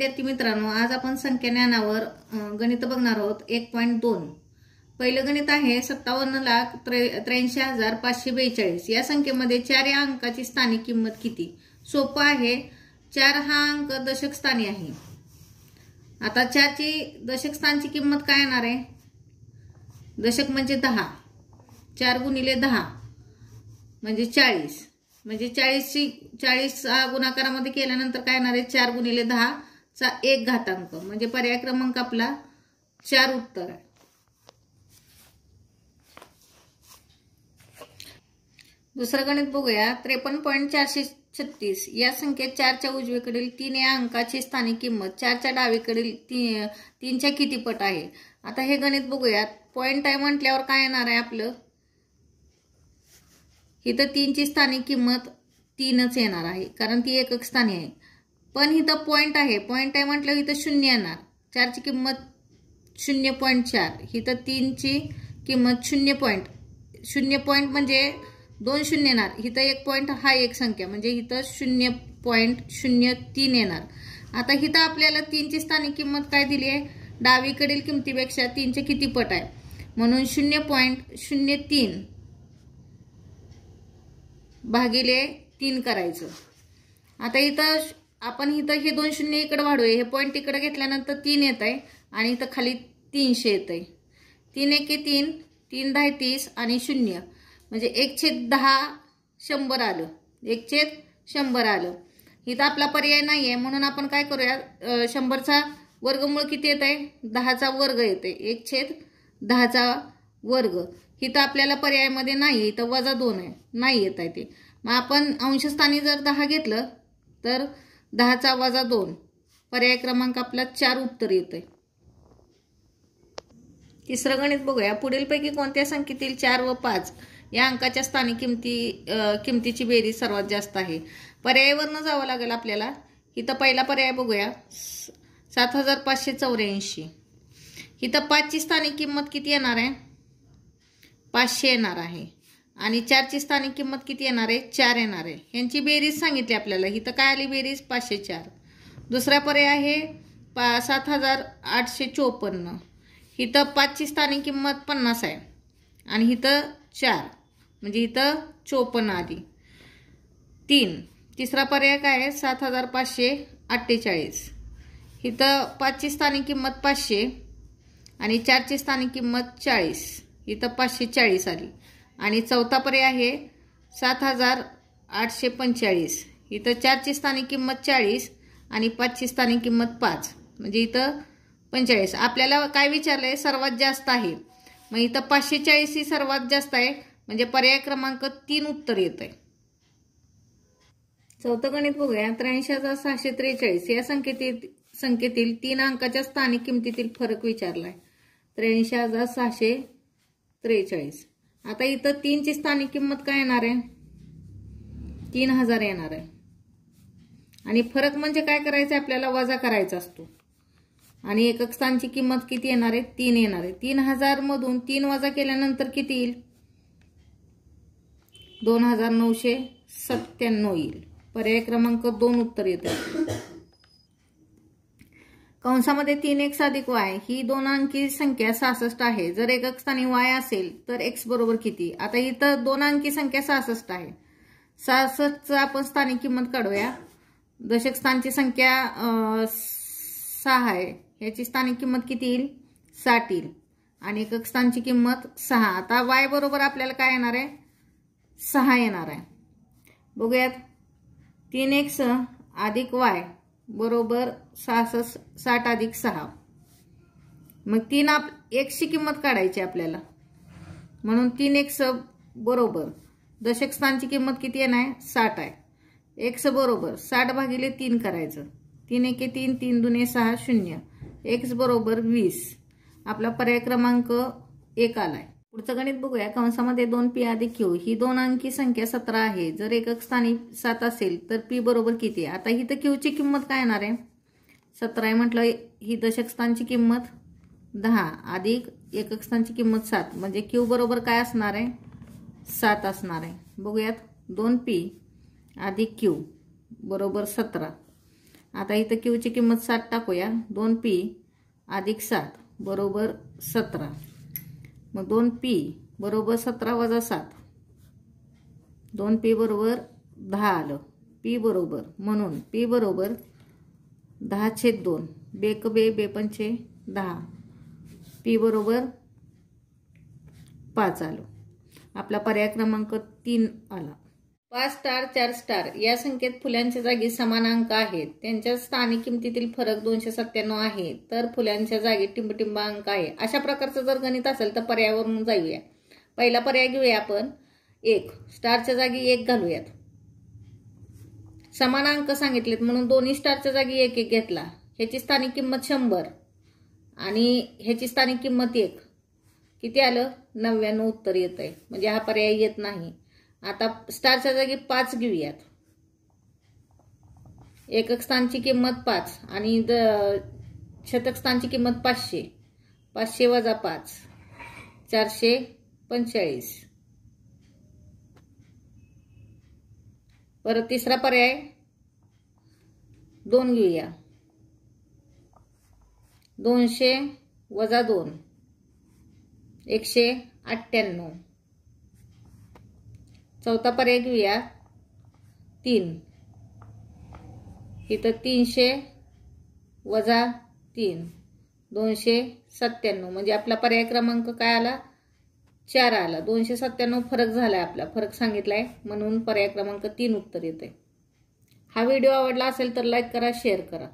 विद्यार्थी मित्रांनो आज आपण संख्या ज्ञानावर गणित बघणार आहोत एक पॉईंट दोन पहिलं गणित आहे सत्तावन्न लाख त्रे त्र्याऐंशी हजार पाचशे बेचाळीस या संख्येमध्ये चार या अंकाची स्थानिक किंमत किती सोपं आहे चार हा अंक दशक स्थानी आहे आता चारची दशक स्थानची किंमत काय येणार आहे दशक म्हणजे दहा चार गुणिले दहा म्हणजे चाळीस म्हणजे चाळीसची चाळीस गुणाकारामध्ये केल्यानंतर काय येणार आहे चार गुणिले दहा चा एक घातांक म्हणजे पर्याय क्रमांक आपला चार उत्तर आहे दुसरं गणित बघूया त्रेपन्न पॉईंट चारशे छत्तीस या संख्येत चारच्या उजवीकडील तीन या अंकाची स्थानिक किंमत चारच्या डावीकडील ती तीनच्या किती पट आहे आता हे गणित बघूया पॉईंट आहे म्हटल्यावर काय येणार आहे आपलं तर तीनची स्थानिक किंमत तीनच येणार आहे कारण ती एकक स्थानी आहे पण इथं पॉईंट आहे पॉईंट आहे म्हटलं इथं शून्य येणार चारची किंमत शून्य पॉईंट चार इथं तीनची किंमत शून्य पॉईंट शून्य पॉईंट म्हणजे दोन शून्य येणार इथं एक पॉईंट हा एक संख्या म्हणजे इथं शून्य पॉईंट शून्य तीन येणार आता इथं आपल्याला तीनची स्थानिक किंमत काय दिली आहे डावीकडील किमतीपेक्षा तीनचे किती पट आहे म्हणून शून्य पॉईंट शून्य तीन भागिले तीन करायचं आता इथं आपण इथं हे दोन शून्य इकडं वाढूया हे पॉईंट इकडं घेतल्यानंतर तीन येत आहे आणि इथं खाली तीनशे येत आहे तीन एके तीन तीन दहा तीस आणि शून्य म्हणजे एक छेद दहा शंभर आलं एक छेद शंभर आलं इथं आपला पर्याय नाही आहे म्हणून आपण काय करूया शंभरचा वर्गमूळ किती येत आहे दहाचा वर्ग आहे एक छेद दहाचा वर्ग इथं आपल्याला पर्यायामध्ये नाही इथं वजा दोन आहे नाही येत आहे ते मग आपण अंशस्थानी जर दहा घेतलं तर दहाचा वजा दोन पर्याय क्रमांक आपला चार उत्तर आहे तिसरं गणित बघूया पुढीलपैकी कोणत्या संख्येतील चार व पाच या अंकाच्या स्थानिक किमती किमतीची बेरीज सर्वात जास्त आहे पर्यायावरनं जावं लागेल आपल्याला इथं पहिला पर्याय बघूया सात हजार पाचशे चौऱ्याऐंशी इथं पाचची स्थानिक किंमत किती येणार आहे पाचशे येणार आहे आणि चारची स्थानिक किंमत किती येणार आहे चार येणार आहे यांची बेरीज सांगितली आपल्याला इथं काय आली बेरीज पाचशे चार दुसरा पर्याय आहे पा सात हजार आठशे चोपन्न इथं पाचची स्थानिक किंमत पन्नास आहे आणि इथं चार म्हणजे इथं चोपन्न आली तीन तिसरा पर्याय काय आहे सात हजार पाचशे अठ्ठेचाळीस इथं पाचची स्थानिक किंमत पाचशे आणि चारची स्थानिक किंमत चाळीस इथं पाचशे चाळीस आली आणि चौथा पर्याय आहे सात हजार आठशे पंचेचाळीस इथं चारची स्थानिक किंमत चाळीस आणि पाचची स्थानिक किंमत पाच म्हणजे इथं पंचेचाळीस आपल्याला काय विचारलं आहे सर्वात जास्त आहे मग इथं पाचशे चाळीस ही सर्वात जास्त आहे म्हणजे पर्याय क्रमांक तीन उत्तर येत आहे चौथं गणित बघूया त्र्याऐंशी हजार सहाशे त्रेचाळीस या संख्येतील संख्येतील तीन अंकाच्या स्थानिक किमतीतील फरक विचारला आहे त्र्याऐंशी हजार सहाशे त्रेचाळीस आता इथं तीनची स्थानिक किंमत काय येणार आहे तीन हजार येणार आहे आणि फरक म्हणजे काय करायचं आपल्याला वजा करायचा असतो आणि एकक स्थानची किंमत किती येणार आहे तीन येणार आहे तीन हजार मधून तीन वजा केल्यानंतर किती येईल दोन हजार नऊशे सत्त्याण्णव येईल पर्याय क्रमांक दोन उत्तर येतात कंसामध्ये तीन एक्स अधिक वाय ही दोन अंकी संख्या सहासष्ट आहे जर एकक स्थानी वाय असेल तर एक्स बरोबर किती आता इथं दोन अंकी संख्या सहासष्ट आहे सहासष्टचं आपण स्थानिक किंमत काढूया दशक स्थानची संख्या सहा आहे याची स्थानिक किंमत किती येईल साठ येईल आणि एकक स्थानची किंमत सहा आता वाय बरोबर आपल्याला काय येणार आहे सहा येणार आहे बघूयात तीन एक्स अधिक वाय बरोबर सहासष्ट साठ अधिक सहा मग तीन आप एकशी किंमत काढायची आपल्याला म्हणून तीन एक स बरोबर दशक स्थानची किंमत किती येणार आहे साठ आहे एक्स बरोबर साठ भागिले तीन करायचं तीन एके तीन तीन दुने सहा शून्य एक्स बरोबर वीस आपला पर्याय क्रमांक एक आला आहे पुढचं गणित बघूया कंसामध्ये दोन पी आधी क्यू ही दोन अंकी संख्या सतरा आहे जर एकक स्थानी सात असेल तर पी बरोबर किती आता ही तर क्यूची किंमत काय येणार आहे सतरा आहे म्हटलं ही दशक स्थानची किंमत दहा अधिक एकक स्थानची किंमत सात म्हणजे क्यू बरोबर काय असणार आहे सात असणार आहे बघूयात दोन पी अधिक क्यू बरोबर सतरा आता इथं क्यूची किंमत सात टाकूया दोन पी अधिक सात बरोबर सतरा मग दोन पी बरोबर सतरा वजा सात दोन पी बरोबर दहा आलं पी बरोबर म्हणून पी बरोबर दहा छेद दोन बेक बे बेपंचे दहा पी बरोबर पाच आलो आपला पर्याय क्रमांक तीन आला पाच स्टार चार स्टार या संख्येत फुल्यांच्या जागी समान अंक आहेत त्यांच्या स्थानिक किमतीतील फरक दोनशे सत्त्याण्णव आहे तर फुल्यांच्या जागी टिंबटिंब अंक आहे अशा प्रकारचं जर गणित असेल तर पर्यावरण जाऊया पहिला पर्याय घेऊया आपण एक स्टारच्या जागी एक घालूयात समान अंक सांगितलेत म्हणून दोन्ही स्टारच्या जागी एक एक घेतला ह्याची स्थानिक किंमत शंभर आणि ह्याची स्थानिक किंमत एक किती आलं नव्याण्णव उत्तर येत आहे म्हणजे हा पर्याय येत नाही आता स्टारच्या जागी पाच घेऊयात एकक स्थानची किंमत पाच आणि द शतक स्थानची किंमत पाचशे पाचशे वजा पाच चारशे पंचेचाळीस परत तिसरा पर्याय दोन घेऊया दोनशे वजा दोन एकशे अठ्ठ्याण्णव चौथा पर्याय घेऊया तीन इथं तीनशे वजा तीन दोनशे सत्त्याण्णव म्हणजे आपला पर्याय क्रमांक काय आला चार आला दोनशे सत्त्याण्णव फरक झाला आहे आपला फरक सांगितला आहे म्हणून पर्याय क्रमांक तीन उत्तर येते हा व्हिडिओ आवडला असेल तर लाईक करा शेअर करा